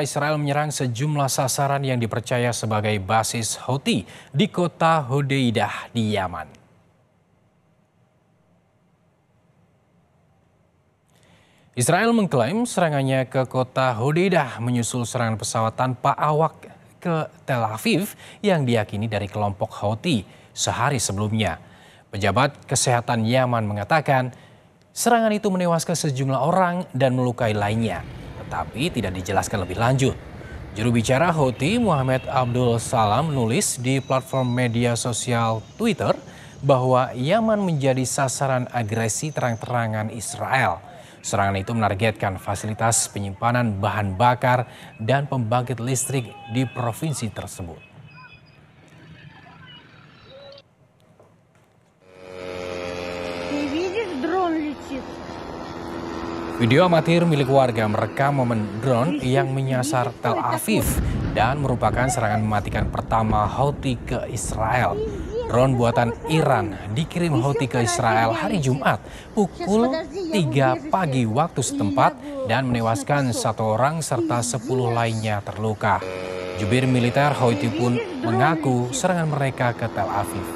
Israel menyerang sejumlah sasaran yang dipercaya sebagai basis Houthi di kota Hodeidah di Yaman. Israel mengklaim serangannya ke kota Hodeidah menyusul serangan pesawat tanpa awak ke Tel Aviv yang diyakini dari kelompok Houthi sehari sebelumnya. Pejabat kesehatan Yaman mengatakan serangan itu menewaskan sejumlah orang dan melukai lainnya tapi tidak dijelaskan lebih lanjut. Juru bicara Houthi Muhammad Abdul Salam menulis di platform media sosial Twitter bahwa Yaman menjadi sasaran agresi terang-terangan Israel. Serangan itu menargetkan fasilitas penyimpanan bahan bakar dan pembangkit listrik di provinsi tersebut. Видишь, дрон летит. Video amatir milik warga merekam momen drone yang menyasar Tel Aviv dan merupakan serangan mematikan pertama Houthi ke Israel. Drone buatan Iran dikirim Houthi ke Israel hari Jumat pukul 3 pagi waktu setempat dan menewaskan satu orang serta 10 lainnya terluka. Jubir militer Houthi pun mengaku serangan mereka ke Tel Aviv.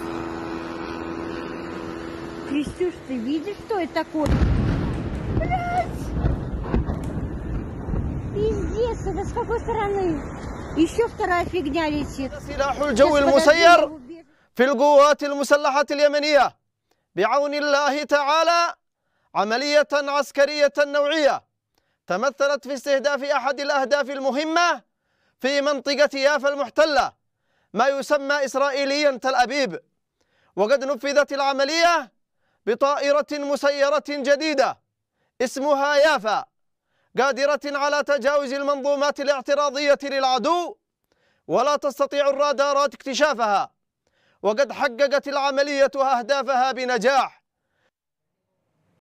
Пиздец, это с какой стороны? Еще вторая фигня летит. سلاح الجو المسير في القوات المسلحة اليمنية بعون الله تعالى عملية عسكرية نوعية تمثلت في استهداف أحد الأهداف المهمة في منطقة يافا المحتلة ما يسمى إسرائيليا تل أبيب وقد نفذت العملية بطائرة مسيرة جديدة اسمها يافا قادرة على تجاوز المنظومات الاعتراضية للعدو ولا تستطيع الرادارات اكتشافها وقد حققت العملية أهدافها بنجاح